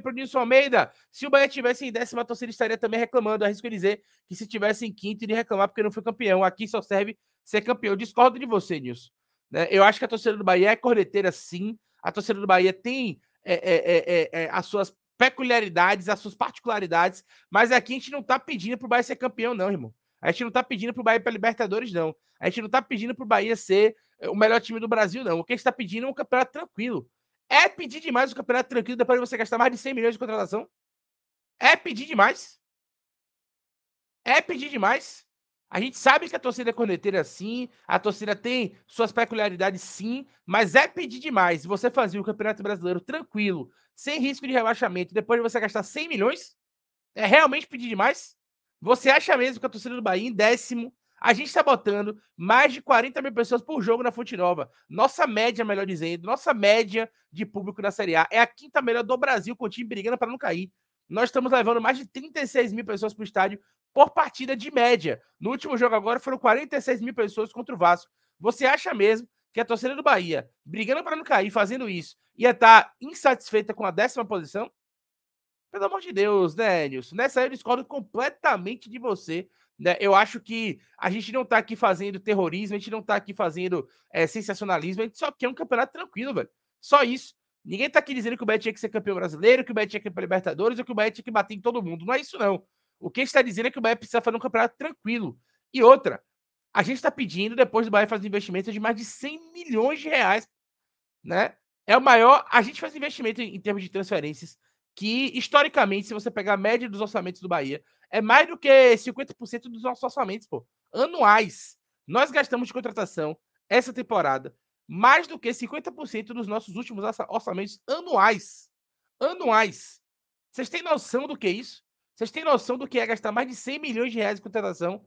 para o Nilson Almeida. Se o Bahia tivesse em décima, a torcida estaria também reclamando. Arrisco dizer que se tivesse em quinto, iria reclamar porque não foi campeão. Aqui só serve ser campeão. Eu discordo de você, Nilson. Né? Eu acho que a torcida do Bahia é corneteira, sim. A torcida do Bahia tem é, é, é, é, é as suas peculiaridades, as suas particularidades, mas aqui a gente não está pedindo para o Bahia ser campeão, não, irmão. A gente não está pedindo para o Bahia para Libertadores, não. A gente não está pedindo para o Bahia ser o melhor time do Brasil, não. O que a gente está pedindo é um campeonato tranquilo. É pedir demais o campeonato tranquilo depois de você gastar mais de 100 milhões de contratação? É pedir demais? É pedir demais? A gente sabe que a torcida é corneteira sim, a torcida tem suas peculiaridades sim, mas é pedir demais você fazer o Campeonato Brasileiro tranquilo, sem risco de rebaixamento, depois de você gastar 100 milhões? É realmente pedir demais? Você acha mesmo que a torcida do Bahia em décimo a gente está botando mais de 40 mil pessoas por jogo na Fonte Nova. Nossa média, melhor dizendo, nossa média de público na Série A é a quinta melhor do Brasil, com o time brigando para não cair. Nós estamos levando mais de 36 mil pessoas para o estádio por partida de média. No último jogo agora foram 46 mil pessoas contra o Vasco. Você acha mesmo que a torcida do Bahia, brigando para não cair, fazendo isso, ia estar tá insatisfeita com a décima posição? Pelo amor de Deus, né, Nilson? Nessa eu discordo completamente de você. Né? Eu acho que a gente não está aqui fazendo terrorismo, a gente não está aqui fazendo é, sensacionalismo, a gente só quer um campeonato tranquilo, velho. Só isso. Ninguém está aqui dizendo que o Bet tinha que ser campeão brasileiro, que o Bet tinha que ir para Libertadores ou que o Bet tinha que bater em todo mundo. Não é isso, não. O que a gente está dizendo é que o Bahia precisa fazer um campeonato tranquilo. E outra, a gente está pedindo, depois do Bahia fazer investimentos de mais de 100 milhões de reais, né? É o maior. A gente faz investimento em termos de transferências que, historicamente, se você pegar a média dos orçamentos do Bahia, é mais do que 50% dos nossos orçamentos, pô, anuais. Nós gastamos de contratação essa temporada mais do que 50% dos nossos últimos orçamentos anuais. Anuais. Vocês têm noção do que é isso? Vocês têm noção do que é gastar mais de 100 milhões de reais em contratação?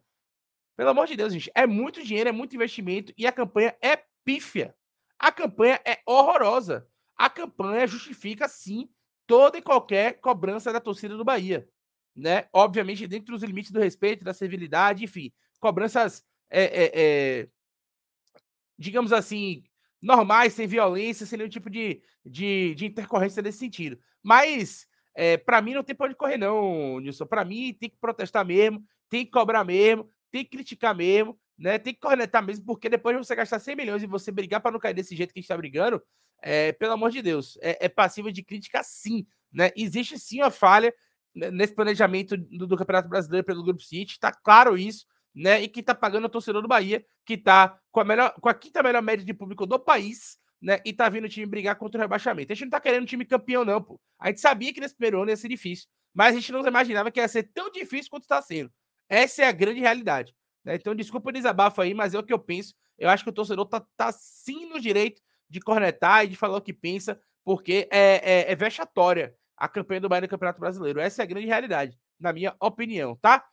Pelo amor de Deus, gente. É muito dinheiro, é muito investimento e a campanha é pífia. A campanha é horrorosa. A campanha justifica, sim, toda e qualquer cobrança da torcida do Bahia. Né? Obviamente, dentro dos limites do respeito, da civilidade, enfim, cobranças, é, é, digamos assim, normais, sem violência, sem nenhum tipo de, de, de intercorrência nesse sentido. Mas, é, para mim, não tem pode onde correr, não, Nilson. Para mim, tem que protestar mesmo, tem que cobrar mesmo, tem que criticar mesmo, né? Tem que cornetar mesmo, porque depois você gastar 100 milhões e você brigar para não cair desse jeito que a gente tá brigando, é, pelo amor de Deus, é, é passível de crítica sim. Né? Existe sim a falha né, nesse planejamento do, do, Campeonato Brasileiro pelo Grupo City, está claro isso, né? E que está pagando é o torcedor do Bahia, que está com, a melhor, com a quinta melhor média de público do país, né? E está vindo o time brigar contra o rebaixamento. A gente não está querendo um time campeão, não, pô. A gente sabia que nesse primeiro ano ia ser difícil, mas a gente não imaginava que ia ser tão difícil quanto está sendo. Essa é a grande realidade. Né? Então, desculpa o desabafo aí, mas é o que eu penso. Eu acho que o torcedor está tá sim no direito de cornetar e de falar o que pensa, porque é, é, é vexatória a campanha do Bahia no Campeonato Brasileiro. Essa é a grande realidade, na minha opinião, tá?